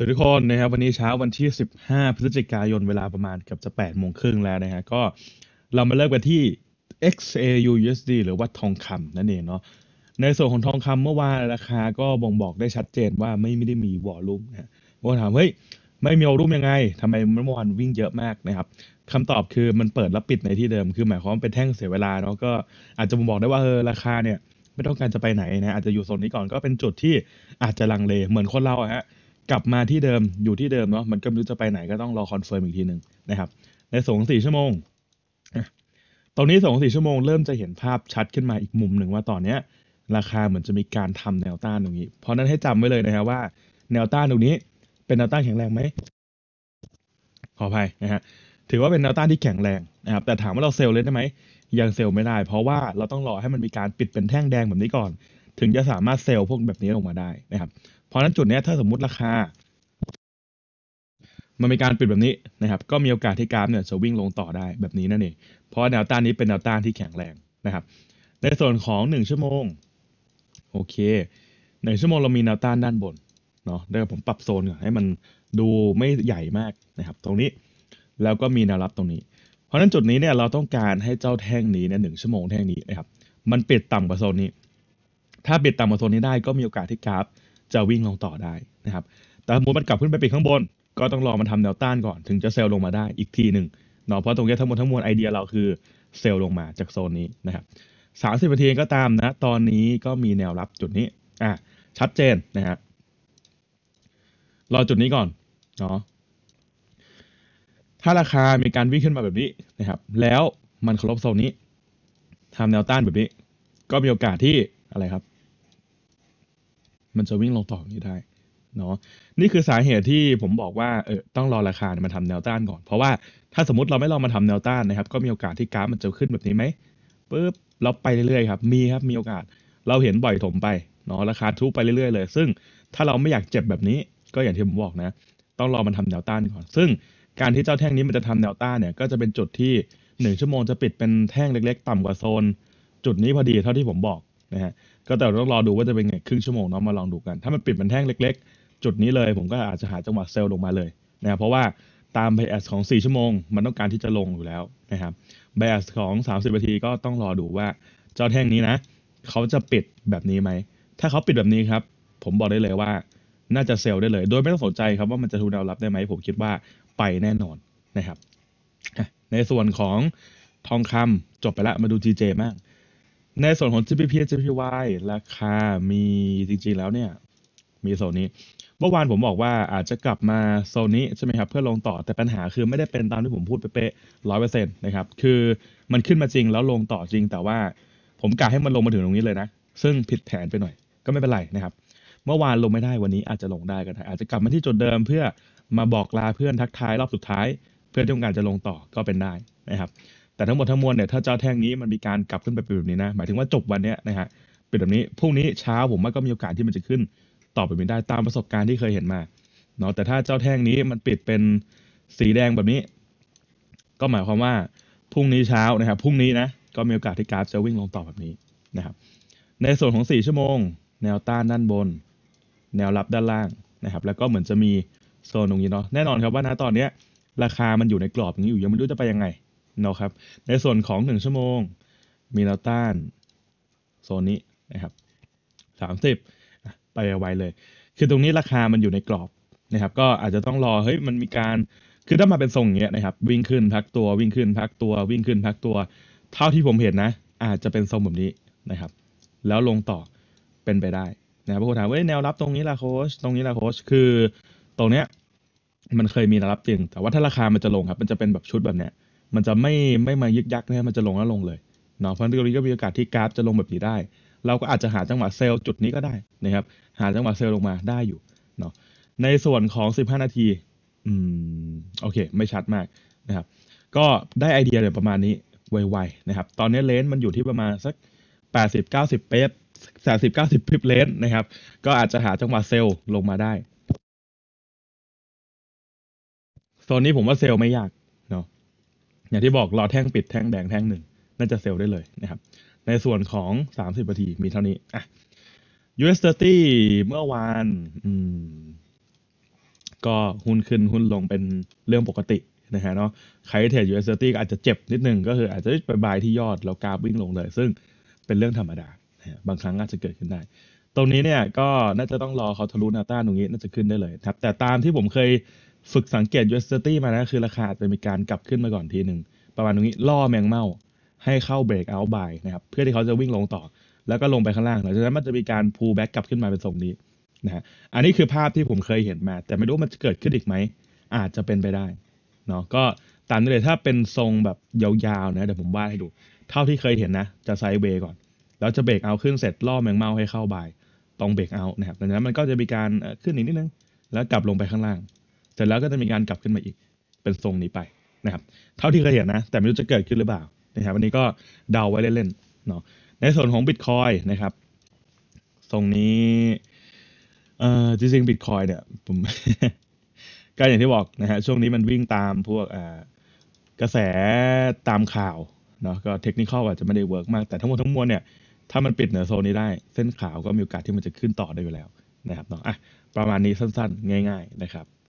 สวัสดีคนนะครับ วันนี้เช้าวันที่ 15 พฤศจิกายนเวลาประมาณเกือบจะ8โมงครึ่งแล้วนะฮะก็เรามาเริ่มกันที่ XAU USD หรือว่าทองคำนั่นเองเนาะ ในส่วนของทองคำเมื่อวานราคาก็บ่งบอกได้ชัดเจนว่าไม่ไม่ได้มีวอลลุ่มนะฮะถามเฮ้ย ไม่มีวอลลุ่มยังไงทำไมเมื่อวานวิ่งเยอะมากนะครับคำตอบคือมันเปิดแล้วปิดในที่เดิมคือ หมายความว่าเป็นแท่งเสียเวลาเนาะก็อาจจะบ่งบอกได้ว่าเออราคาเนี่ยไม่ต้องการจะไปไหนนะอาจจะอยู่โซนนี้ก่อนก็เป็นจุดที่อาจจะลังเลเหมือนคนเราอะฮะกลับมาที่เดิมอยู่ที่เดิมเนาะมันก็ไม่รู้จะไปไหนก็ต้องรอคอนเฟิร์มอีกทีหนึ่งนะครับ ในสองสี่ชั่วโมงตรงนี้สองสี่ชั่วโมงเริ่มจะเห็นภาพชัดขึ้นมาอีกมุมหนึ่งว่าตอนเนี้ย ราคาเหมือนจะมีการทำแนวต้านตรงนี้ เพราะนั้นให้จำไว้เลยนะครับว่า แนวต้านตรงนี้เป็นแนวต้านแข็งแรงไหมขออภัยนะฮะถือว่าเป็นแนวต้านที่แข็งแรงนะครับแต่ถามว่าเราเซลล์เลยได้ไหมยังเซลล์ไม่ได้ เพราะว่าเราต้องรอให้มันมีการปิดเป็นแท่งแดงแบบนี้ก่อน ถึงจะสามารถเซลล์พวกแบบนี้ลงมาได้นะครับเพราะนั้นจุดนี้ถ้าสมมุติราคา มันมีการปิดแบบนี้นะครับ ก็มีโอกาสที่กราฟเนี่ยจะวิ่งลงต่อได้แบบนี้นั่นเอง เพราะแนวต้านนี้เป็นแนวต้านที่แข็งแรงนะครับ ในส่วนของ1ชั่วโมง โอเคหนึ่งชั่วโมงเรามีแนวต้านด้านบนเนาะเดี๋ยวผมปรับโซนก่อนให้มันดูไม่ใหญ่มากนะครับ ตรงนี้ แล้วก็มีแนวรับตรงนี้ เพราะฉะนั้นจุดนี้เนี่ยเราต้องการให้เจ้าแท่งนี้เนี่ยหนึ่งชั่วโมงแท่งนี้นะครับ มันปิดต่ำกว่าโซนนี้ ถ้าปิดต่ำกว่าโซนนี้ได้ก็มีโอกาสที่กราฟจะวิ่งลงต่อได้นะครับ แต่สมมติมันกลับขึ้นไปปิดข้างบน ก็ต้องรอมันทำแนวต้านก่อน ถึงจะเซลล์ลงมาได้อีกทีหนึ่งเนาะ เพราะตรงนี้ทั้งหมดทั้งมวลไอเดียเราคือเซลล์ลงมาจากโซนนี้นะครับสามสิบนาทีก็ตามนะ ตอนนี้ก็มีแนวรับจุดนี้อ่ะชัดเจนนะฮะรอจุดนี้ก่อนเนาะ ถ้าราคามีการวิ่งขึ้นมาแบบนี้นะครับ แล้วมันเคารพโซนนี้ทำแนวต้านแบบนี้ ก็มีโอกาสที่อะไรครับมันจะวิ่งลงต่อนี้ได้เนาะนี่คือสาเหตุที่ผมบอกว่าเออต้องรอราคาเนี่ยมาทำแนวต้านก่อน เพราะว่าถ้าสมมติเราไม่ลองมาทำแนวต้านนะครับ ก็มีโอกาสที่กราฟมันจะขึ้นแบบนี้ไหมปุ๊บเราไปเรื่อยๆครับมีครับมีโอกาสเราเห็นบ่อยถมไปเนาะราคาทุบไปเรื่อยๆ เลยซึ่งถ้าเราไม่อยากเจ็บแบบนี้ ก็อย่างที่ผมบอกนะ ต้องรอมันทำแนวต้านก่อน ซึ่งการที่เจ้าแท่งนี้มันจะทำแนวต้านเนี่ยก็จะเป็นจุดที่ 1 ชั่วโมงจะปิดเป็นแท่งเล็ก ๆ ต่ำกว่าโซน จุดนี้พอดีเท่าที่ผมบอกนะฮะก็แต่ต้องรอดูว่าจะเป็นไงครึ่งชั่วโมงเนาะมาลองดูกัน ถ้ามันปิดเป็นแท่งเล็ก ๆ จุดนี้เลย ผมก็อาจจะหาจังหวะเซลล์ลงมาเลยนะเพราะว่าตามไบแอสของ 4 ชั่วโมง มันต้องการที่จะลงอยู่แล้วนะครับไบแอสของ 30นาทีก็ต้องรอดูว่าเจ้าแท่งนี้นะเขาจะปิดแบบนี้ไหมถ้าเขาปิดแบบนี้ครับ ผมบอกได้เลยว่าน่าจะเซลล์ได้เลย โดยไม่ต้องสนใจครับว่ามันจะทูแนวรับได้ไหมผมคิดว่าไปแน่นอนนะครับในส่วนของทองคำจบไปละมาดู GJ มางในส่วนของ GPP GPY ราคามีจริงๆแล้วเนี่ยมีโซนนี้ เมื่อวานผมบอกว่าอาจจะกลับมาโซนนี้ ใช่ไหมครับเพื่อลงต่อแต่ปัญหาคือไม่ได้เป็นตามที่ผมพูดเป๊ะร้อยเปอร์เซ็นต์นะครับ คือมันขึ้นมาจริงแล้วลงต่อจริง แต่ว่าผมกะให้มันลงมาถึงตรงนี้เลยนะ ซึ่งผิดแผนไปหน่อย ก็ไม่เป็นไรนะครับ เมื่อวานลงไม่ได้วันนี้อาจจะลงได้ก็ได้อาจจะกลับมาที่จุดเดิมเพื่อมาบอกลาเพื่อนทักทายรอบสุดท้าย เพื่อที่ต้องการจะลงต่อก็เป็นได้นะครับแต่ทั้งหมดทั้งมวลเนี่ยถ้าเจ้าแท่งนี้มันมีการกลับขึ้นไปเป็นแบบนี้นะหมายถึงว่าจบวันเนี้ยนะฮะเป็นแบบนี้พรุ่งนี้เช้าผมว่าก็มีโอกาสที่มันจะขึ้น ต่อไปไม่ได้ตามประสบการณ์ที่เคยเห็นมาเนาะแต่ถ้าเจ้าแท่งนี้มันปิดเป็นสีแดงแบบนี้ ก็หมายความว่าพรุ่งนี้เช้านะครับพรุ่งนี้นะก็มีโอกาสที่กราฟจะวิ่งลงต่อแบบนี้นะครับ ในส่วนของ4ชั่วโมง แนวต้านด้านบน แนวรับด้านล่างนะครับ แล้วก็เหมือนจะมีโซนตรงนี้เนาะแน่นอนครับว่าณตอนเนี้ยราคามันอยู่ในกรอบอย่างนี้อยู่ยังไม่รู้จะไปยังไงนะครับ ในส่วนของ1ชั่วโมง มีแนวต้าน โซนนี้นะครับ30ไปไวเลย คือตรงนี้ราคามันอยู่ในกรอบนะครับ ก็อาจจะต้องรอเฮ้ยมันมีการคือถ้ามาเป็นทรงเงี้ยนะครับวิ่งขึ้นพักตัววิ่งขึ้น พักตัววิ่งขึ้นพักตัวเท่าที่ผมเห็นนะ อาจจะเป็นทรงแบบนี้นะครับ แล้วลงต่อเป็นไปได้นะครับบาคนถามว่าแนวรับตรงนี้ล่ะโค้ชตรงนี้ล่ะโค้ชคือตรงเนี้ยมันเคยมีแนวรับจริง แต่ว่าถ้าราคามันจะลงครับมันจะเป็นแบบชุดแบบเนี้ยมันจะไม่ไม่มายึกยักนะมันจะลงแล้วลงเลย เนาะเพราะนั้นตรงนี้ก็มีโอกาสที่กราฟจะลงแบบนี้ได้ เราก็อาจจะหาจังหวะเซลล์จุดนี้ก็ได้นะครับ หาจังหวะเซลล์ลงมาได้อยู่ เนาะในส่วนของ 15 นาที อืม โอเค ไม่ชัดมากนะครับ ก็ได้ไอเดียเดี๋ยวประมาณนี้ ไวๆนะครับ ตอนนี้เลนส์มันอยู่ที่ประมาณสัก 80 90 เป๊ะ30 90พิบเลนส์นะครับ ก็อาจจะหาจังหวะเซลล์ลงมาได้โซนนี้ผมว่าเซลล์ไม่ยากอย่างที่บอก รอแท่งปิดแท่งแดงแท่งหนึ่งน่าจะเซลล์ได้เลยนะครับในส่วนของ30นาทีมีเท่านี้อ่ะ US 30เมื่อวานอืมก็หุ้นขึ้นหุ้นลงเป็นเรื่องปกตินะฮะเนาะใครเทรด US 30ก็อาจจะเจ็บนิดนึงก็คือ อาจจะไปบายที่ยอด แล้วกราฟวิ่งลงเลย ซึ่งเป็นเรื่องธรรมดา บางครั้งอาจจะเกิดขึ้นได้ ตรงนี้เนี่ยก็น่าจะต้องรอเขาทะลุนาต้านตรงนี้น่าจะขึ้นได้เลย ครับ แต่ตามที่ผมเคยฝึกสังเกต USDT มานะคือราคาจะมีการกลับขึ้นมาก่อนทีหนึ่ง ประมาณตรงนี้ ล่อแมงเม่า ให้เข้า break out buy นะครับเพื่อที่เขาจะวิ่งลงต่อ แล้วก็ลงไปข้างล่างหลังจากนั้นมันจะมีการ pull back กลับขึ้นมาเป็นทรงนี้นะฮะอันนี้คือภาพที่ผมเคยเห็นมา แต่ไม่รู้มันจะเกิดขึ้นอีกไหม อาจจะเป็นไปได้เนาะก็ตามนี้เลยถ้าเป็นทรงแบบยาวๆนะเดี๋ยวผมวาดให้ดู เท่าที่เคยเห็นนะ จะไซด์เวยก่อนแล้วจะเบรกเอาขึ้นเสร็จล่อแมงเม่าให้เข้าบ่ายตรงเบรกเอานะครับดังนั้นมันก็จะมีการขึ้นอีกนิดนึงแล้วกลับลงไปข้างล่างเสร็จแล้วก็จะมีการกลับขึ้นมาอีก เป็นทรงนี้ไปนะครับ เท่าที่เคยเห็นนะ แต่ไม่รู้จะเกิดขึ้นหรือเปล่านะครับวันนี้ก็เดาไว้เล่นๆเนาะในส่วนของบิตคอยนะครับ ทรงนี้เอ่อจริงๆบิตคอยเนี่ยผมก็อย่างที่บอกนะฮะช่วงนี้มันวิ่งตามพวกกระแสตามข่าวเนาะก็เทคนิคอาจจะไม่ได้เวิร์กมาก แต่ทั้งหมดทั้งมวลเนี่ยถ้ามันปิดเหนือโซนนี้ได้ เส้นขาวก็มีโอกาสที่มันจะขึ้นต่อได้อยู่แล้วนะครับเนาะอ่ะประมาณนี้สั้น ๆ ง่าย ๆ นะครับ